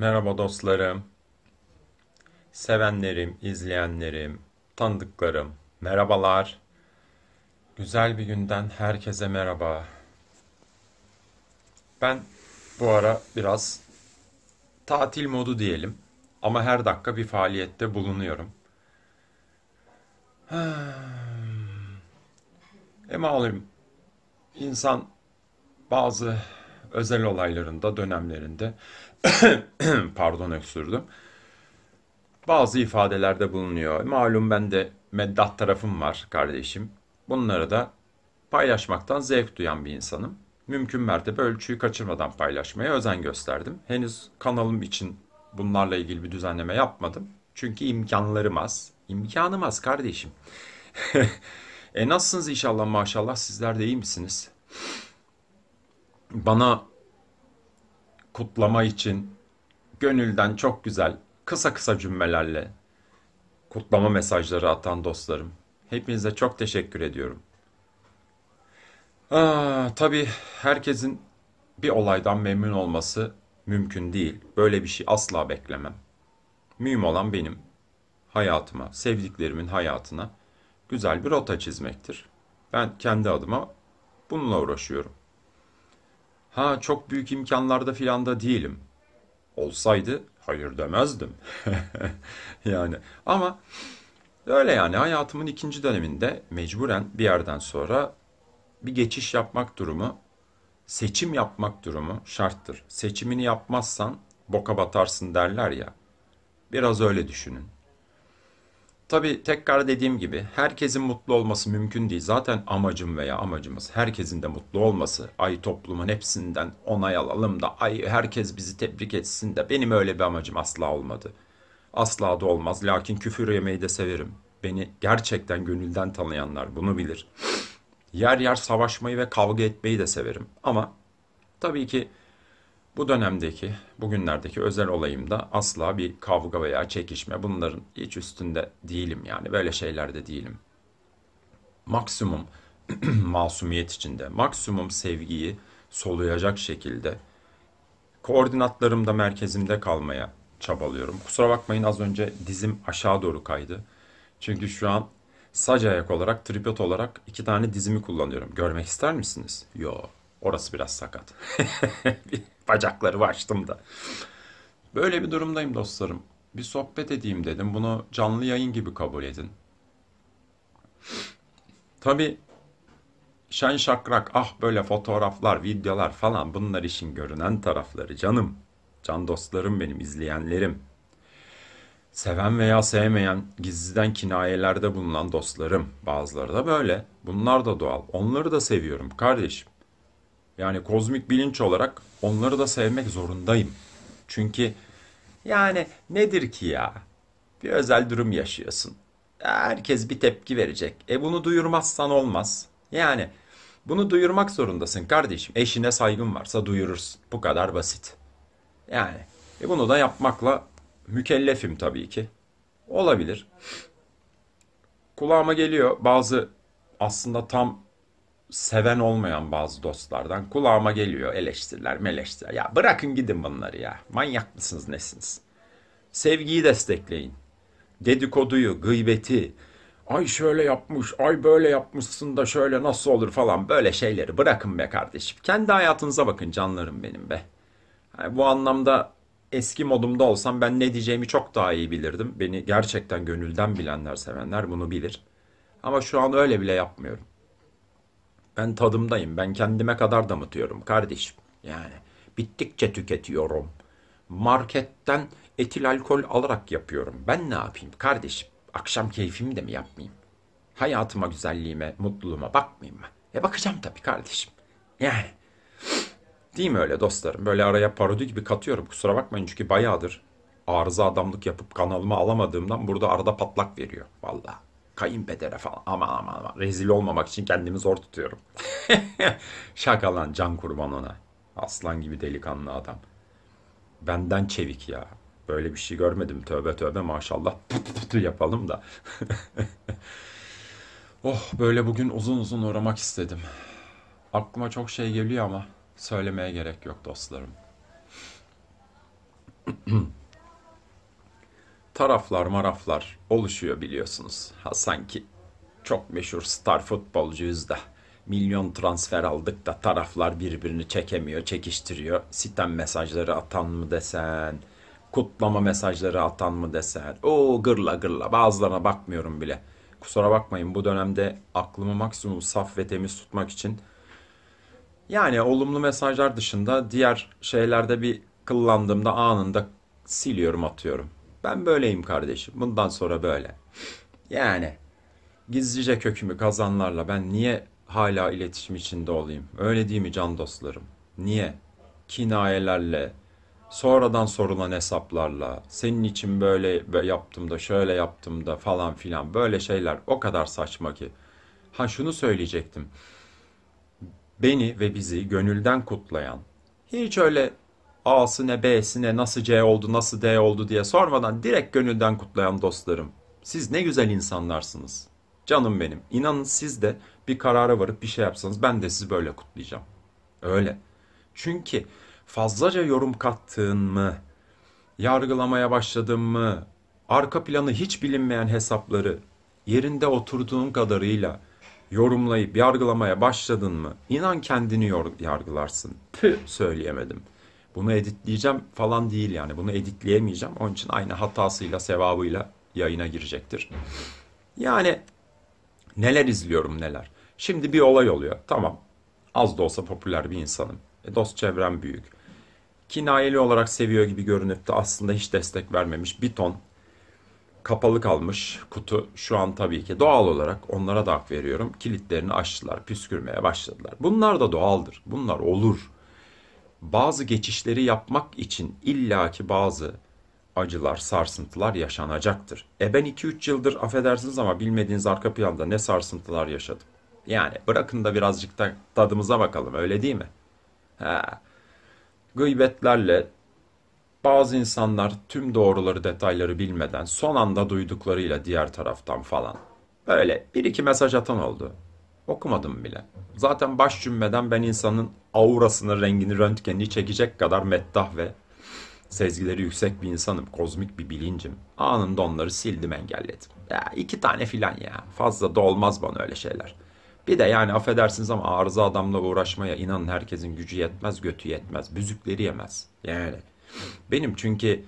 Merhaba dostlarım, sevenlerim, izleyenlerim, tanıdıklarım, merhabalar. Güzel bir günden herkese merhaba. Ben bu ara biraz tatil modu diyelim ama her dakika bir faaliyette bulunuyorum. E malum insan bazı özel olaylarında, dönemlerinde pardon öksürdüm. Bazı ifadelerde bulunuyor. Malum ben de meddat tarafım var kardeşim. Bunları da paylaşmaktan zevk duyan bir insanım. Mümkün mertebe ölçüyü kaçırmadan paylaşmaya özen gösterdim. Henüz kanalım için bunlarla ilgili bir düzenleme yapmadım. Çünkü imkanlarım az. İmkanım az kardeşim. e nasılsınız inşallah maşallah sizler de iyi misiniz? bana kutlama için gönülden çok güzel kısa kısa cümlelerle kutlama mesajları atan dostlarım. Hepinize çok teşekkür ediyorum. Aa, tabii herkesin bir olaydan memnun olması mümkün değil. Böyle bir şey asla beklemem. Mühim olan benim hayatıma, sevdiklerimin hayatına güzel bir rota çizmektir. Ben kendi adıma bununla uğraşıyorum ha çok büyük imkanlarda filan da değilim. Olsaydı hayır demezdim. yani ama öyle yani hayatımın ikinci döneminde mecburen bir yerden sonra bir geçiş yapmak durumu, seçim yapmak durumu şarttır. Seçimini yapmazsan boka batarsın derler ya. Biraz öyle düşünün. Tabii tekrar dediğim gibi herkesin mutlu olması mümkün değil. Zaten amacım veya amacımız herkesin de mutlu olması. Ay toplumun hepsinden onay alalım da ay herkes bizi tebrik etsin de benim öyle bir amacım asla olmadı. Asla da olmaz. Lakin küfür yemeyi de severim. Beni gerçekten gönülden tanıyanlar bunu bilir. Yer yer savaşmayı ve kavga etmeyi de severim. Ama tabii ki bu dönemdeki, bugünlerdeki özel olayımda asla bir kavga veya çekişme bunların hiç üstünde değilim yani böyle şeylerde değilim. Maksimum masumiyet içinde, maksimum sevgiyi soluyacak şekilde koordinatlarımda merkezimde kalmaya çabalıyorum. Kusura bakmayın az önce dizim aşağı doğru kaydı. Çünkü şu an sac ayak olarak, tripod olarak iki tane dizimi kullanıyorum. Görmek ister misiniz? Yo, orası biraz sakat. bacakları da. Böyle bir durumdayım dostlarım. Bir sohbet edeyim dedim. Bunu canlı yayın gibi kabul edin. Tabi şen şakrak ah böyle fotoğraflar, videolar falan bunlar işin görünen tarafları canım. Can dostlarım benim, izleyenlerim. Seven veya sevmeyen, gizliden kinayelerde bulunan dostlarım. Bazıları da böyle. Bunlar da doğal. Onları da seviyorum kardeşim. Yani kozmik bilinç olarak onları da sevmek zorundayım. Çünkü yani nedir ki ya? Bir özel durum yaşıyorsun. Herkes bir tepki verecek. E bunu duyurmazsan olmaz. Yani bunu duyurmak zorundasın kardeşim. Eşine saygın varsa duyurursun. Bu kadar basit. Yani e bunu da yapmakla mükellefim tabii ki. Olabilir. Kulağıma geliyor bazı aslında tam seven olmayan bazı dostlardan kulağıma geliyor eleştiriler meleştiriler. Ya bırakın gidin bunları ya. Manyak mısınız nesiniz? Sevgiyi destekleyin. Dedikoduyu, gıybeti, ay şöyle yapmış, ay böyle yapmışsın da şöyle nasıl olur falan böyle şeyleri bırakın be kardeşim. Kendi hayatınıza bakın canlarım benim be. Yani bu anlamda eski modumda olsam ben ne diyeceğimi çok daha iyi bilirdim. Beni gerçekten gönülden bilenler, sevenler bunu bilir. Ama şu an öyle bile yapmıyorum. Ben tadımdayım. Ben kendime kadar damıtıyorum kardeşim. Yani bittikçe tüketiyorum. Marketten etil alkol alarak yapıyorum. Ben ne yapayım kardeşim? Akşam keyfimi de mi yapmayayım? Hayatıma, güzelliğime, mutluluğuma bakmayayım mı? E bakacağım tabii kardeşim. Yani Değil mi öyle dostlarım? Böyle araya parodi gibi katıyorum. Kusura bakmayın çünkü bayağıdır arıza adamlık yapıp kanalıma alamadığımdan burada arada patlak veriyor. Vallahi kayınpedere falan. Aman aman aman. Rezil olmamak için kendimi zor tutuyorum. Şaka lan can kurban ona. Aslan gibi delikanlı adam. Benden çevik ya. Böyle bir şey görmedim. Tövbe tövbe maşallah. Pıt pıt yapalım da. oh böyle bugün uzun uzun uğramak istedim. Aklıma çok şey geliyor ama söylemeye gerek yok dostlarım. taraflar maraflar oluşuyor biliyorsunuz. Ha sanki çok meşhur star futbolcuyuz da milyon transfer aldık da taraflar birbirini çekemiyor, çekiştiriyor. Sitem mesajları atan mı desen, kutlama mesajları atan mı desen. O gırla gırla bazılarına bakmıyorum bile. Kusura bakmayın bu dönemde aklımı maksimum saf ve temiz tutmak için yani olumlu mesajlar dışında diğer şeylerde bir kıllandığımda anında siliyorum atıyorum. Ben böyleyim kardeşim. Bundan sonra böyle. Yani gizlice kökümü kazanlarla ben niye hala iletişim içinde olayım? Öyle değil mi can dostlarım? Niye? Kinayelerle, sonradan sorulan hesaplarla, senin için böyle yaptım da şöyle yaptım da falan filan böyle şeyler o kadar saçma ki. Ha şunu söyleyecektim. Beni ve bizi gönülden kutlayan, hiç öyle A'sı ne B'si ne nasıl C oldu nasıl D oldu diye sormadan direkt gönülden kutlayan dostlarım. Siz ne güzel insanlarsınız. Canım benim inanın siz de bir karara varıp bir şey yapsanız ben de sizi böyle kutlayacağım. Öyle. Çünkü fazlaca yorum kattığın mı, yargılamaya başladın mı, arka planı hiç bilinmeyen hesapları yerinde oturduğun kadarıyla yorumlayıp yargılamaya başladın mı? İnan kendini yargılarsın. Tü söyleyemedim bunu editleyeceğim falan değil yani. Bunu editleyemeyeceğim. Onun için aynı hatasıyla, sevabıyla yayına girecektir. Yani neler izliyorum neler. Şimdi bir olay oluyor. Tamam. Az da olsa popüler bir insanım. E, dost çevrem büyük. Kinayeli olarak seviyor gibi görünüp de aslında hiç destek vermemiş bir ton kapalı kalmış kutu şu an tabii ki doğal olarak onlara da hak veriyorum. Kilitlerini açtılar, püskürmeye başladılar. Bunlar da doğaldır. Bunlar olur bazı geçişleri yapmak için illaki bazı acılar, sarsıntılar yaşanacaktır. E ben 2-3 yıldır affedersiniz ama bilmediğiniz arka planda ne sarsıntılar yaşadım. Yani bırakın da birazcık da tadımıza bakalım öyle değil mi? Ha. Gıybetlerle bazı insanlar tüm doğruları detayları bilmeden son anda duyduklarıyla diğer taraftan falan. Böyle bir iki mesaj atan oldu. Okumadım bile. Zaten baş cümleden ben insanın aurasını, rengini, röntgenini çekecek kadar meddah ve sezgileri yüksek bir insanım. Kozmik bir bilincim. Anında onları sildim engelledim. Ya iki tane filan ya. Fazla da olmaz bana öyle şeyler. Bir de yani affedersiniz ama arıza adamla uğraşmaya inanın herkesin gücü yetmez, götü yetmez, büzükleri yemez. Yani benim çünkü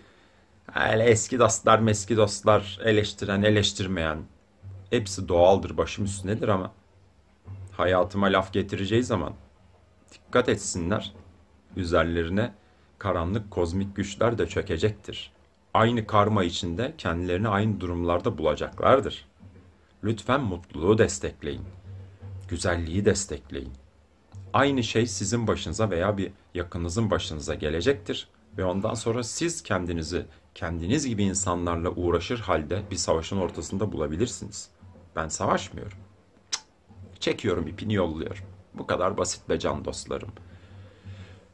öyle eski dostlar, meski dostlar, eleştiren, eleştirmeyen hepsi doğaldır, başım üstündedir ama hayatıma laf getireceği zaman dikkat etsinler. Üzerlerine karanlık kozmik güçler de çökecektir. Aynı karma içinde kendilerini aynı durumlarda bulacaklardır. Lütfen mutluluğu destekleyin. Güzelliği destekleyin. Aynı şey sizin başınıza veya bir yakınızın başınıza gelecektir ve ondan sonra siz kendinizi kendiniz gibi insanlarla uğraşır halde bir savaşın ortasında bulabilirsiniz. Ben savaşmıyorum. Çekiyorum ipini yolluyorum. Bu kadar basit be can dostlarım.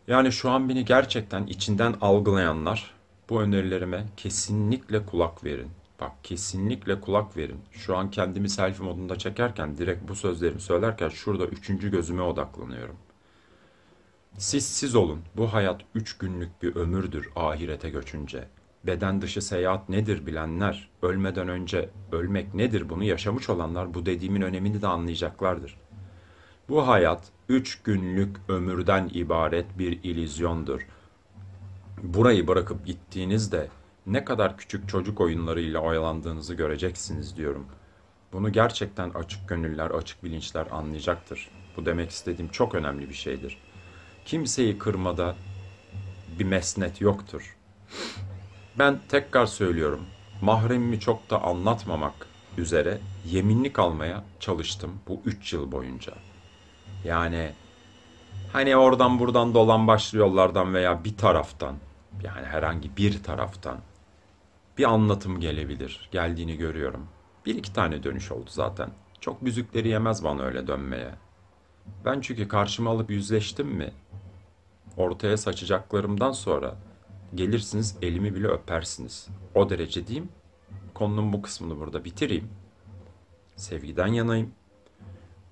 Yani şu an beni gerçekten içinden algılayanlar bu önerilerime kesinlikle kulak verin. Bak kesinlikle kulak verin. Şu an kendimi selfie modunda çekerken direkt bu sözlerimi söylerken şurada üçüncü gözüme odaklanıyorum. Siz siz olun. Bu hayat üç günlük bir ömürdür ahirete göçünce beden dışı seyahat nedir bilenler, ölmeden önce ölmek nedir bunu yaşamış olanlar bu dediğimin önemini de anlayacaklardır. Bu hayat üç günlük ömürden ibaret bir ilizyondur. Burayı bırakıp gittiğinizde ne kadar küçük çocuk oyunlarıyla oyalandığınızı göreceksiniz diyorum. Bunu gerçekten açık gönüller, açık bilinçler anlayacaktır. Bu demek istediğim çok önemli bir şeydir. Kimseyi kırmada bir mesnet yoktur. Ben tekrar söylüyorum, mahremimi çok da anlatmamak üzere yeminlik almaya çalıştım bu 3 yıl boyunca. Yani hani oradan buradan dolan başlı yollardan veya bir taraftan yani herhangi bir taraftan bir anlatım gelebilir. Geldiğini görüyorum. Bir iki tane dönüş oldu zaten. Çok büzükleri yemez bana öyle dönmeye. Ben çünkü karşıma alıp yüzleştim mi? Ortaya saçacaklarımdan sonra Gelirsiniz elimi bile öpersiniz. O derece diyeyim. Konunun bu kısmını burada bitireyim. Sevgiden yanayım.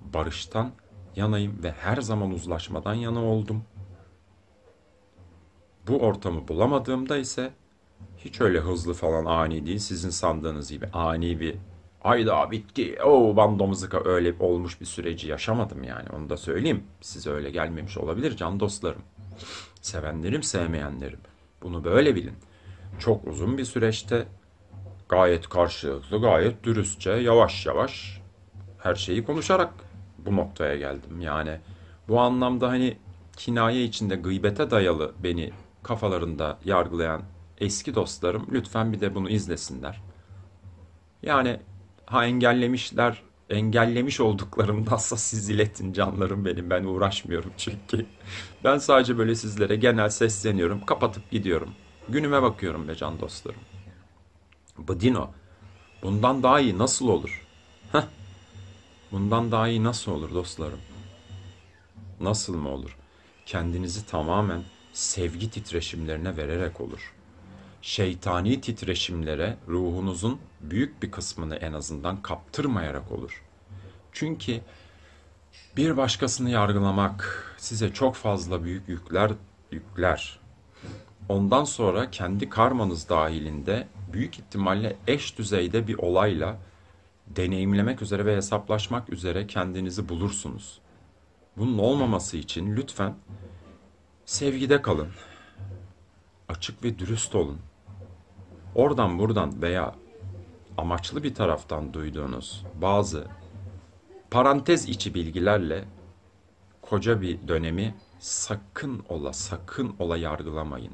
Barıştan yanayım ve her zaman uzlaşmadan yana oldum. Bu ortamı bulamadığımda ise hiç öyle hızlı falan ani değil. Sizin sandığınız gibi ani bir hayda bitti o bandomızıka öyle olmuş bir süreci yaşamadım yani onu da söyleyeyim. Size öyle gelmemiş olabilir can dostlarım. Sevenlerim sevmeyenlerim. Bunu böyle bilin. Çok uzun bir süreçte gayet karşılıklı, gayet dürüstçe, yavaş yavaş her şeyi konuşarak bu noktaya geldim. Yani bu anlamda hani kinaye içinde gıybete dayalı beni kafalarında yargılayan eski dostlarım lütfen bir de bunu izlesinler. Yani ha engellemişler engellemiş olduklarım aslında siz iletin canlarım benim. Ben uğraşmıyorum çünkü. Ben sadece böyle sizlere genel sesleniyorum. Kapatıp gidiyorum. Günüme bakıyorum be can dostlarım. Badino. Bundan daha iyi nasıl olur? Heh. Bundan daha iyi nasıl olur dostlarım? Nasıl mı olur? Kendinizi tamamen sevgi titreşimlerine vererek olur şeytani titreşimlere ruhunuzun büyük bir kısmını en azından kaptırmayarak olur. Çünkü bir başkasını yargılamak size çok fazla büyük yükler yükler. Ondan sonra kendi karmanız dahilinde büyük ihtimalle eş düzeyde bir olayla deneyimlemek üzere ve hesaplaşmak üzere kendinizi bulursunuz. Bunun olmaması için lütfen sevgide kalın. Açık ve dürüst olun. Oradan buradan veya amaçlı bir taraftan duyduğunuz bazı parantez içi bilgilerle koca bir dönemi sakın ola sakın ola yargılamayın.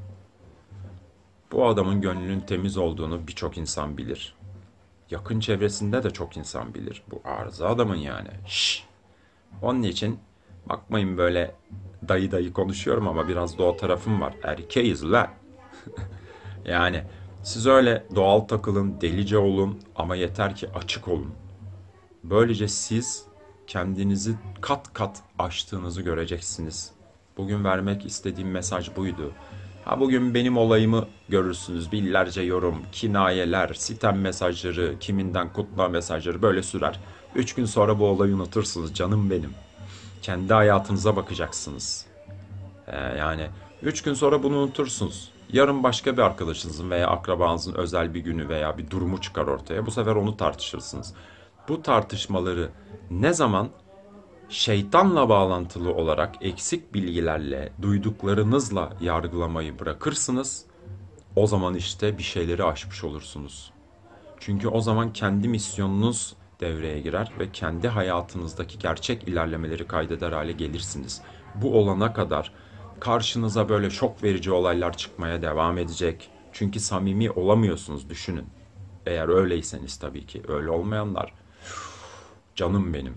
Bu adamın gönlünün temiz olduğunu birçok insan bilir. Yakın çevresinde de çok insan bilir. Bu arıza adamın yani. Şş. Onun için bakmayın böyle dayı dayı konuşuyorum ama biraz da o tarafım var. Erkeğiz la. yani siz öyle doğal takılın, delice olun ama yeter ki açık olun. Böylece siz kendinizi kat kat aştığınızı göreceksiniz. Bugün vermek istediğim mesaj buydu. Ha bugün benim olayımı görürsünüz. Binlerce yorum, kinayeler, sitem mesajları, kiminden kutla mesajları böyle sürer. Üç gün sonra bu olayı unutursunuz canım benim. Kendi hayatınıza bakacaksınız. Ee, yani üç gün sonra bunu unutursunuz. Yarın başka bir arkadaşınızın veya akrabanızın özel bir günü veya bir durumu çıkar ortaya. Bu sefer onu tartışırsınız. Bu tartışmaları ne zaman şeytanla bağlantılı olarak eksik bilgilerle, duyduklarınızla yargılamayı bırakırsınız. O zaman işte bir şeyleri aşmış olursunuz. Çünkü o zaman kendi misyonunuz devreye girer ve kendi hayatınızdaki gerçek ilerlemeleri kaydeder hale gelirsiniz. Bu olana kadar karşınıza böyle şok verici olaylar çıkmaya devam edecek. Çünkü samimi olamıyorsunuz düşünün. Eğer öyleyseniz tabii ki. Öyle olmayanlar canım benim.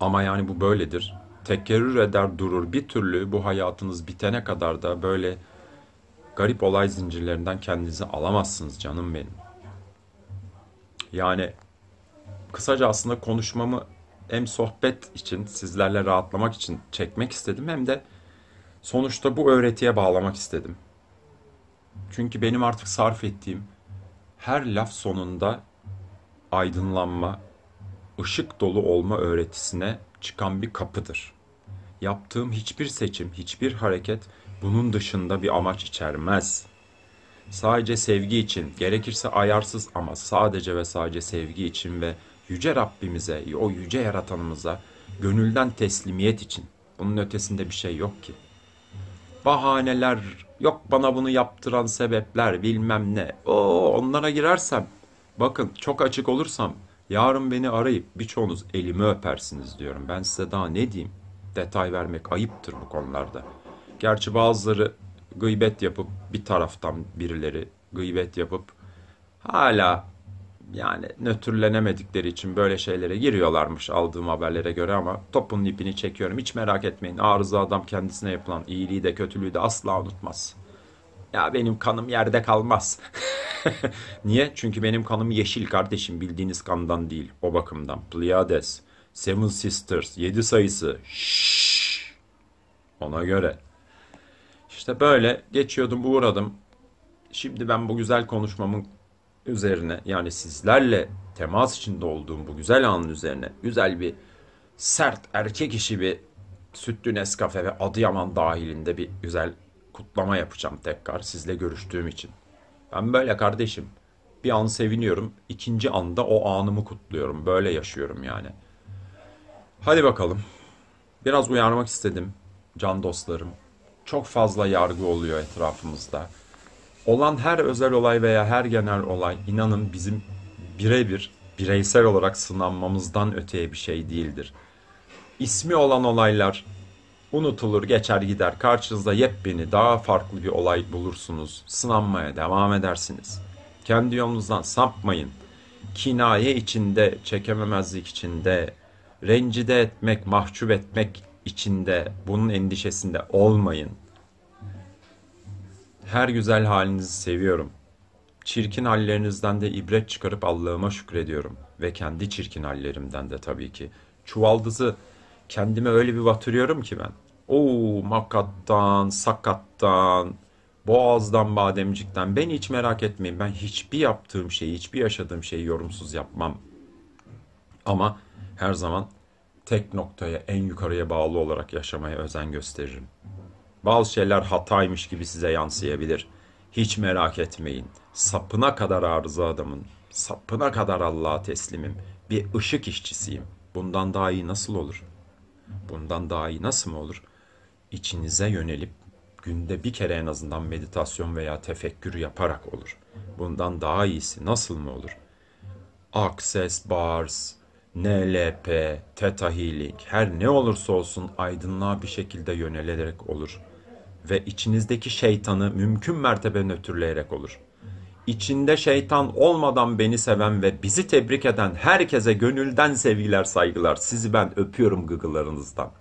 Ama yani bu böyledir. Tekerrür eder durur. Bir türlü bu hayatınız bitene kadar da böyle garip olay zincirlerinden kendinizi alamazsınız canım benim. Yani kısaca aslında konuşmamı hem sohbet için sizlerle rahatlamak için çekmek istedim hem de sonuçta bu öğretiye bağlamak istedim. Çünkü benim artık sarf ettiğim her laf sonunda aydınlanma, ışık dolu olma öğretisine çıkan bir kapıdır. Yaptığım hiçbir seçim, hiçbir hareket bunun dışında bir amaç içermez. Sadece sevgi için, gerekirse ayarsız ama sadece ve sadece sevgi için ve yüce Rabbimize, o yüce yaratanımıza gönülden teslimiyet için. Bunun ötesinde bir şey yok ki.'' bahaneler, yok bana bunu yaptıran sebepler bilmem ne. O onlara girersem, bakın çok açık olursam yarın beni arayıp birçoğunuz elimi öpersiniz diyorum. Ben size daha ne diyeyim? Detay vermek ayıptır bu konularda. Gerçi bazıları gıybet yapıp bir taraftan birileri gıybet yapıp hala yani nötrlenemedikleri için böyle şeylere giriyorlarmış aldığım haberlere göre ama topun ipini çekiyorum. Hiç merak etmeyin arıza adam kendisine yapılan iyiliği de kötülüğü de asla unutmaz. Ya benim kanım yerde kalmaz. Niye? Çünkü benim kanım yeşil kardeşim bildiğiniz kandan değil o bakımdan. Pleiades, Seven Sisters, 7 sayısı. Şşş. Ona göre. İşte böyle geçiyordum uğradım. Şimdi ben bu güzel konuşmamın üzerine yani sizlerle temas içinde olduğum bu güzel anın üzerine güzel bir sert erkek işi bir sütlü Nescafe ve Adıyaman dahilinde bir güzel kutlama yapacağım tekrar sizle görüştüğüm için. Ben böyle kardeşim. Bir an seviniyorum. ikinci anda o anımı kutluyorum. Böyle yaşıyorum yani. Hadi bakalım. Biraz uyarmak istedim can dostlarım. Çok fazla yargı oluyor etrafımızda olan her özel olay veya her genel olay inanın bizim birebir bireysel olarak sınanmamızdan öteye bir şey değildir. İsmi olan olaylar unutulur geçer gider karşınızda yepyeni daha farklı bir olay bulursunuz. Sınanmaya devam edersiniz. Kendi yolunuzdan sapmayın. Kinaye içinde, çekememezlik içinde, rencide etmek, mahcup etmek içinde, bunun endişesinde olmayın. Her güzel halinizi seviyorum. Çirkin hallerinizden de ibret çıkarıp Allah'ıma şükrediyorum. Ve kendi çirkin hallerimden de tabii ki. Çuvaldızı kendime öyle bir batırıyorum ki ben. Oo makattan, sakattan, boğazdan, bademcikten. ben hiç merak etmeyin. Ben hiçbir yaptığım şeyi, hiçbir yaşadığım şeyi yorumsuz yapmam. Ama her zaman tek noktaya, en yukarıya bağlı olarak yaşamaya özen gösteririm. Bazı şeyler hataymış gibi size yansıyabilir. Hiç merak etmeyin. Sapına kadar arıza adamın, sapına kadar Allah'a teslimim. Bir ışık işçisiyim. Bundan daha iyi nasıl olur? Bundan daha iyi nasıl mı olur? İçinize yönelip günde bir kere en azından meditasyon veya tefekkür yaparak olur. Bundan daha iyisi nasıl mı olur? Access Bars, NLP, Theta Healing her ne olursa olsun aydınlığa bir şekilde yönelerek olur ve içinizdeki şeytanı mümkün mertebe nötrleyerek olur. İçinde şeytan olmadan beni seven ve bizi tebrik eden herkese gönülden sevgiler saygılar. Sizi ben öpüyorum gıgılarınızdan.